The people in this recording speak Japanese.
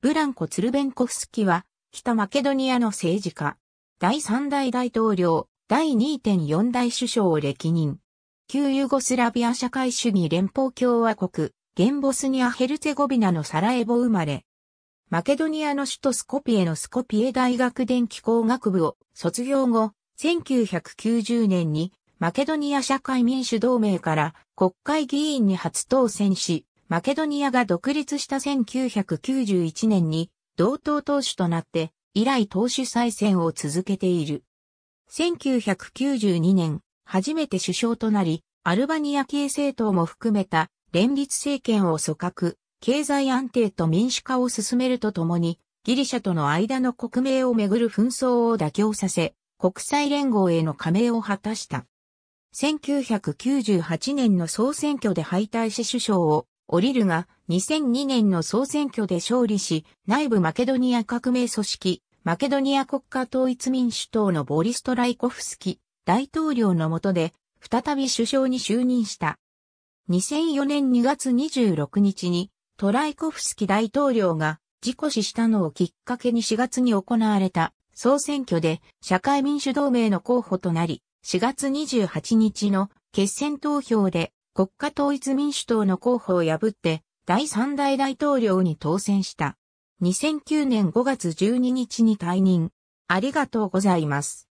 ブランコ・ツルベンコフスキは、北マケドニアの政治家、第3代大統領、第2.4代首相を歴任。旧ユーゴスラビア社会主義連邦共和国、現ボスニア・ヘルツェゴビナのサラエボ生まれ。マケドニアの首都スコピエのスコピエ大学電気工学部を卒業後、1990年にマケドニア社会民主同盟から国会議員に初当選し、マケドニアが独立した1991年に同党党首となって以来党首再選を続けている。1992年、初めて首相となり、アルバニア系政党も含めた連立政権を組閣、経済安定と民主化を進めるとともに、ギリシャとの間の国名をめぐる紛争を妥協させ、国際連合への加盟を果たした。1998年の総選挙で敗退し首相をオリルが2002年の総選挙で勝利し、内部マケドニア革命組織、マケドニア国家統一民主党のボリスト・ライコフスキ大統領の下で、再び首相に就任した。2004年2月26日に、トライコフスキ大統領が事故死したのをきっかけに4月に行われた総選挙で社会民主同盟の候補となり、4月28日の決選投票で国家統一民主党の候補を破って第3代大統領に当選した。2009年5月12日に退任。ありがとうございます。